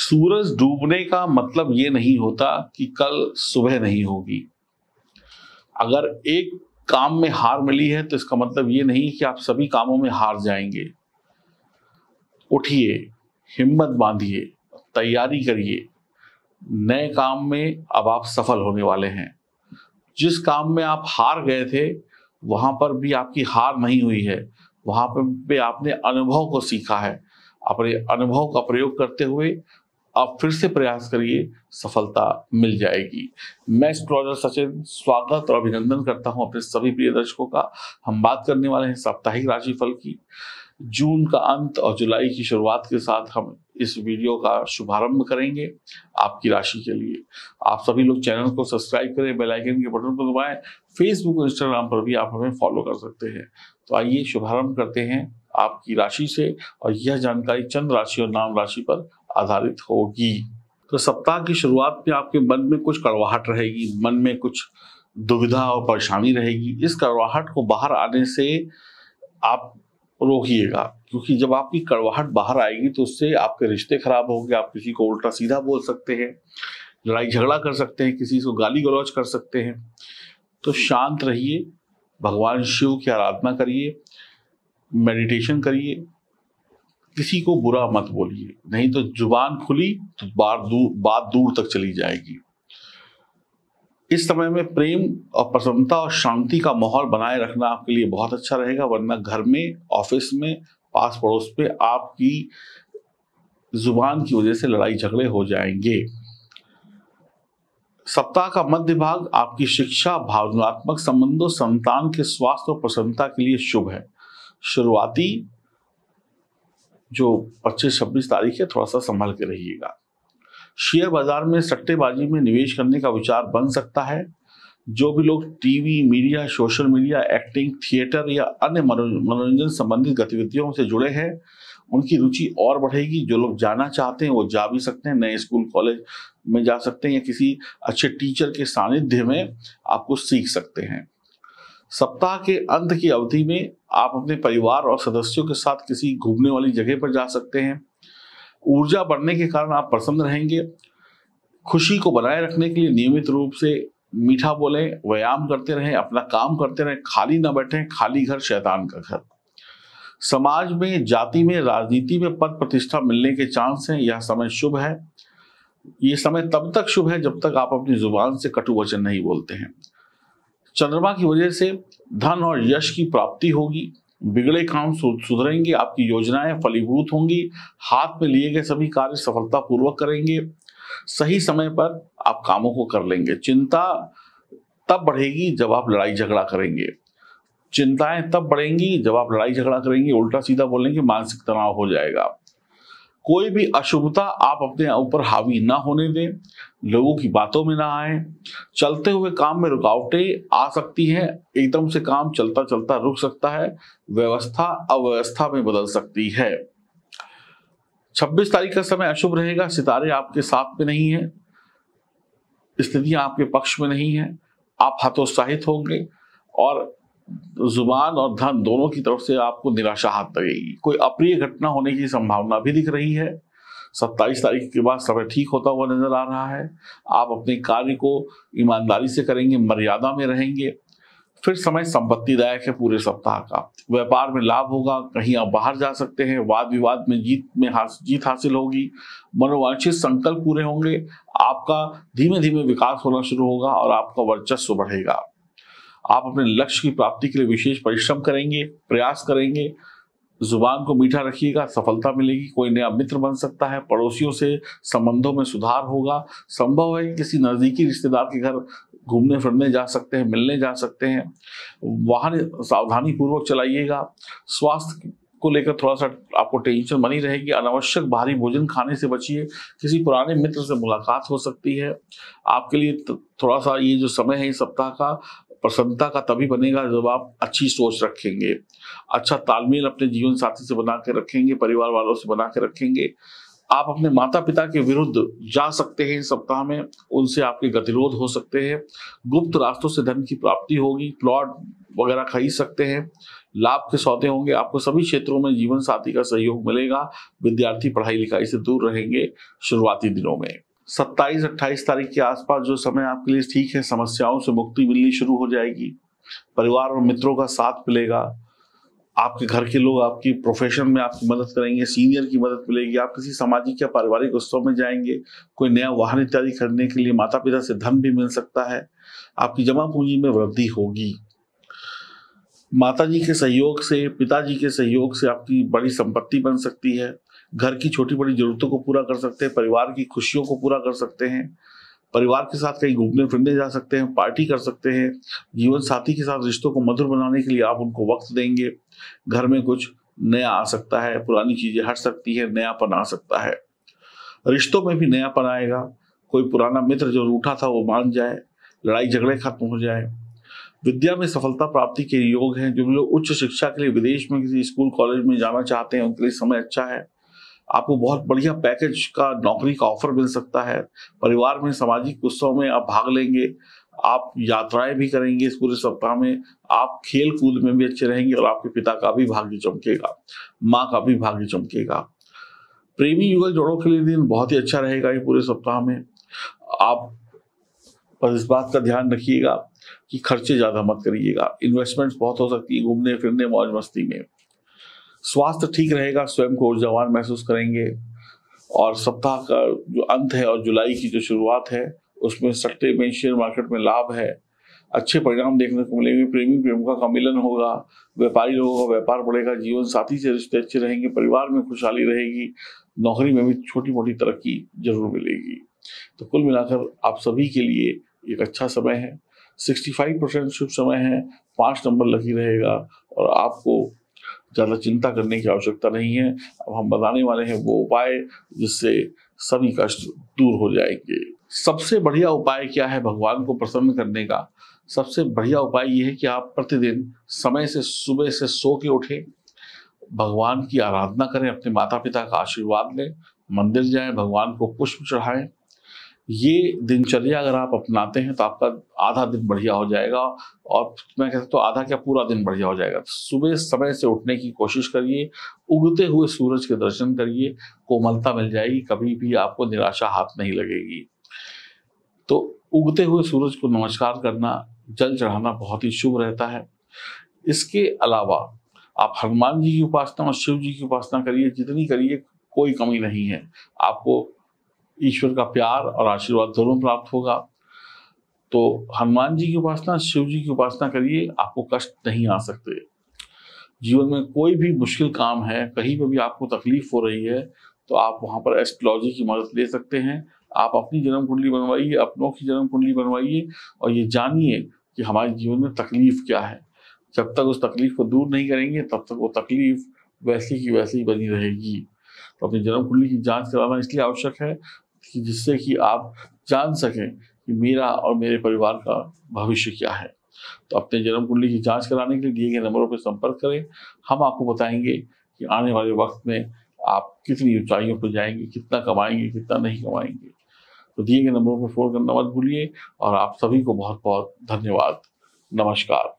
सूरज डूबने का मतलब ये नहीं होता कि कल सुबह नहीं होगी अगर एक काम में हार मिली है तो इसका मतलब ये नहीं कि आप सभी कामों में हार जाएंगे उठिए हिम्मत बांधिए तैयारी करिए नए काम में अब आप सफल होने वाले हैं जिस काम में आप हार गए थे वहां पर भी आपकी हार नहीं हुई है वहां पर भी आपने अनुभव को सीखा है अपने अनुभव का प्रयोग करते हुए आप फिर से प्रयास करिए सफलता मिल जाएगी मैं एस्ट्रोलॉजर सचिन स्वागत और अभिनंदन करता हूं अपने सभी प्रिय दर्शकों का हम बात करने वाले हैं साप्ताहिक राशिफल की जून का अंत और जुलाई की शुरुआत के साथ हम इस वीडियो का शुभारंभ करेंगे आपकी राशि के लिए आप सभी लोग चैनल को सब्सक्राइब करें बेल आइकन के बटन को दबाएं फेसबुक और इंस्टाग्राम पर भी आप हमें फॉलो कर सकते हैं तो आइए शुभारंभ करते हैं आपकी राशि से और यह जानकारी चंद्र राशि और नाम राशि पर आधारित होगी तो सप्ताह की शुरुआत में आपके मन में कुछ कड़वाहट रहेगी मन में कुछ दुविधा और परेशानी रहेगी इस कड़वाहट को बाहर आने से आप रोकिएगा क्योंकि जब आपकी कड़वाहट बाहर आएगी तो उससे आपके रिश्ते खराब होंगे आप किसी को उल्टा सीधा बोल सकते हैं लड़ाई झगड़ा कर सकते हैं किसी को गाली गलौज कर सकते हैं तो शांत रहिए भगवान शिव की आराधना करिए मेडिटेशन करिए किसी को बुरा मत बोलिए नहीं तो जुबान खुली तो बात दूर बात दूर तक चली जाएगी इस समय में प्रेम और प्रसन्नता और शांति का माहौल बनाए रखना आपके लिए बहुत अच्छा रहेगा वरना घर में ऑफिस में पास पड़ोस पे आपकी जुबान की वजह से लड़ाई झगड़े हो जाएंगे सप्ताह का मध्य भाग आपकी शिक्षा भावनात्मक संबंधों संतान के स्वास्थ्य और प्रसन्नता के लिए शुभ है शुरुआती जो 25-26 तारीख है थोड़ा सा संभल के रहिएगा शेयर बाजार में सट्टेबाजी में निवेश करने का विचार बन सकता है जो भी लोग TV media social media acting theatre या अन्य मनोरंजन संबंधित गतिविधियों से जुड़े हैं उनकी रुचि और बढ़ेगी जो लोग जाना चाहते हैं वो जा भी सकते हैं नए स्कूल कॉलेज में जा सकते हैं या किसी अच्छे टीचर के सानिध्य में आपको सीख सकते हैं सप्ताह के अंत की अवधि में आप अपने परिवार और सदस्यों के साथ किसी घूमने वाली जगह पर जा सकते हैं ऊर्जा बढ़ने के कारण आप प्रसन्न रहेंगे खुशी को बनाए रखने के लिए नियमित रूप से मीठा बोलें व्यायाम करते रहें अपना काम करते रहें खाली ना बैठें खाली घर शैतान का घर समाज में जाति में राजनीति में पद प्रतिष्ठा मिलने के चांस हैं यह समय शुभ है ये समय तब तक शुभ है जब तक आप अपनी जुबान से कटु वचन नहीं बोलते हैं चंद्रमा की वजह से धन और यश की प्राप्ति होगी बिगड़े काम सुधरेंगे आपकी योजनाएं फलीभूत होंगी हाथ में लिए गए सभी कार्य सफलतापूर्वक करेंगे सही समय पर आप कामों को कर लेंगे चिंता तब बढ़ेगी जब आप लड़ाई झगड़ा करेंगे चिंताएं तब बढ़ेंगी जब आप लड़ाई झगड़ा करेंगे उल्टा सीधा बोलेंगे मानसिक तनाव हो जाएगा कोई भी अशुभता आप अपने ऊपर हावी ना होने दें लोगों की बातों में ना आए चलते हुए काम में रुकावटें आ सकती हैं एकदम से काम चलता चलता रुक सकता है व्यवस्था अव्यवस्था में बदल सकती है 26 तारीख का समय अशुभ रहेगा सितारे आपके साथ में नहीं है स्थितियां आपके पक्ष में नहीं है आप हतोत्साहित होंगे और जुबान और धन दोनों की तरफ से आपको निराशा हाथ लगेगी कोई अप्रिय घटना होने की संभावना भी दिख रही है सत्ताईस तारीख के बाद समय ठीक होता हुआ नजर आ रहा है आप अपने कार्य को ईमानदारी से करेंगे मर्यादा में रहेंगे फिर समय संपत्तिदायक है पूरे सप्ताह का व्यापार में लाभ होगा कहीं आप बाहर जा सकते हैं वाद विवाद में जीत में हास, जीत हासिल होगी मनोवांछित संकल्प पूरे होंगे आपका धीमे धीमे विकास होना शुरू होगा और आपका वर्चस्व बढ़ेगा आप अपने लक्ष्य की प्राप्ति के लिए विशेष परिश्रम करेंगे प्रयास करेंगे जुबान को मीठा रखिएगा सफलता मिलेगी कोई नया मित्र बन सकता है पड़ोसियों से संबंधों में सुधार होगा संभव है किसी नज़दीकी रिश्तेदार के घर घूमने फिरने जा सकते हैं मिलने जा सकते हैं वाहन सावधानी पूर्वक चलाइएगा स्वास्थ्य को लेकर थोड़ा सा आपको टेंशन बनी रहेगी अनावश्यक भारी भोजन खाने से बचिए किसी पुराने मित्र से मुलाकात हो सकती है आपके लिए थोड़ा सा ये जो समय है इस सप्ताह का प्रसन्नता का तभी बनेगा जब आप अच्छी सोच रखेंगे अच्छा तालमेल अपने जीवन साथी से बना के रखेंगे परिवार वालों से बना के रखेंगे आप अपने माता पिता के विरुद्ध जा सकते हैं इस सप्ताह में उनसे आपके गतिरोध हो सकते हैं गुप्त रास्तों से धन की प्राप्ति होगी प्लॉट वगैरह खरीद सकते हैं लाभ के सौदे होंगे आपको सभी क्षेत्रों में जीवन साथी का सहयोग मिलेगा विद्यार्थी पढ़ाई लिखाई से दूर रहेंगे शुरुआती दिनों में सत्ताईस अट्ठाईस तारीख के आसपास जो समय आपके लिए ठीक है समस्याओं से मुक्ति मिलनी शुरू हो जाएगी परिवार और मित्रों का साथ मिलेगा आपके घर के लोग आपकी प्रोफेशन में आपकी मदद करेंगे सीनियर की मदद मिलेगी आप किसी सामाजिक या पारिवारिक उत्सव में जाएंगे कोई नया वाहन इत्यादि खरीदने के लिए माता पिता से धन भी मिल सकता है आपकी जमा पूंजी में वृद्धि होगी माता जी के सहयोग से पिताजी के सहयोग से आपकी बड़ी संपत्ति बन सकती है घर की छोटी बड़ी जरूरतों को पूरा कर सकते हैं परिवार की खुशियों को पूरा कर सकते हैं परिवार के साथ कहीं घूमने फिरने जा सकते हैं पार्टी कर सकते हैं जीवन साथी के साथ रिश्तों को मधुर बनाने के लिए आप उनको वक्त देंगे घर में कुछ नया आ सकता है पुरानी चीजें हट सकती है नयापन आ सकता है रिश्तों में भी नयापन आएगा कोई पुराना मित्र जो रूठा था वो मान जाए लड़ाई झगड़े खत्म हो जाए विद्या में सफलता प्राप्ति के योग हैं जो लोग उच्च शिक्षा के लिए विदेश में किसी स्कूल कॉलेज में जाना चाहते हैं उनके लिए समय अच्छा है आपको बहुत बढ़िया पैकेज का नौकरी का ऑफर मिल सकता है परिवार में सामाजिक उत्सव में आप भाग लेंगे आप यात्राएं भी करेंगे इस पूरे सप्ताह में आप खेल कूद में भी अच्छे रहेंगे और आपके पिता का भी भाग्य चमकेगा माँ का भी भाग्य चमकेगा प्रेमी युगल जोड़ों के लिए दिन बहुत ही अच्छा रहेगा ये पूरे सप्ताह में आप पर इस बात का ध्यान रखिएगा कि खर्चे ज़्यादा मत करिएगा इन्वेस्टमेंट्स बहुत हो सकती है घूमने फिरने मौज मस्ती में स्वास्थ्य ठीक रहेगा स्वयं को ऊर्जावान महसूस करेंगे और सप्ताह का जो अंत है और जुलाई की जो शुरुआत है उसमें सट्टे में शेयर मार्केट में लाभ है अच्छे परिणाम देखने को मिलेंगे प्रेमी प्रेमिका का मिलन होगा व्यापारी लोगों का व्यापार बढ़ेगा जीवन साथी से रिश्ते अच्छे रहेंगे परिवार में खुशहाली रहेगी नौकरी में भी छोटी मोटी तरक्की जरूर मिलेगी तो कुल मिलाकर आप सभी के लिए एक अच्छा समय है 65 परसेंट शुभ समय है पाँच नंबर लकी रहेगा और आपको ज़्यादा चिंता करने की आवश्यकता नहीं है अब हम बताने वाले हैं वो उपाय जिससे सभी कष्ट दूर हो जाएंगे सबसे बढ़िया उपाय क्या है भगवान को प्रसन्न करने का सबसे बढ़िया उपाय ये है कि आप प्रतिदिन समय से सुबह से सो के उठें भगवान की आराधना करें अपने माता पिता का आशीर्वाद लें मंदिर जाएं भगवान को पुष्प चढ़ाएं ये दिनचर्या अगर आप अपनाते हैं तो आपका आधा दिन बढ़िया हो जाएगा और मैं कहता तो आधा क्या पूरा दिन बढ़िया हो जाएगा तो सुबह समय से उठने की कोशिश करिए उगते हुए सूरज के दर्शन करिए कोमलता मिल जाएगी कभी भी आपको निराशा हाथ नहीं लगेगी तो उगते हुए सूरज को नमस्कार करना जल चढ़ाना बहुत ही शुभ रहता है इसके अलावा आप हनुमान जी की उपासना और शिव जी की उपासना करिए जितनी करिए कोई कमी नहीं है आपको ईश्वर का प्यार और आशीर्वाद दोनों प्राप्त होगा तो हनुमान जी की उपासना शिव जी की उपासना करिए आपको कष्ट नहीं आ सकते जीवन में कोई भी मुश्किल काम है कहीं पर भी आपको तकलीफ हो रही है तो आप वहां पर एस्ट्रोलॉजी की मदद ले सकते हैं आप अपनी जन्म कुंडली बनवाइए अपनों की जन्म कुंडली बनवाइए और ये जानिए कि हमारे जीवन में तकलीफ क्या है जब तक उस तकलीफ को दूर नहीं करेंगे तब तक वो तकलीफ वैसी की वैसी बनी रहेगी तो अपनी जन्म कुंडली की जांच कराना इसलिए आवश्यक है कि जिससे कि आप जान सकें कि मेरा और मेरे परिवार का भविष्य क्या है तो अपने जन्म कुंडली की जांच कराने के लिए दिए गए नंबरों पर संपर्क करें हम आपको बताएंगे कि आने वाले वक्त में आप कितनी ऊंचाइयों पर जाएंगे कितना कमाएंगे कितना नहीं कमाएंगे तो दिए गए नंबरों पर फ़ोन करना मत भूलिए और आप सभी को बहुत बहुत धन्यवाद नमस्कार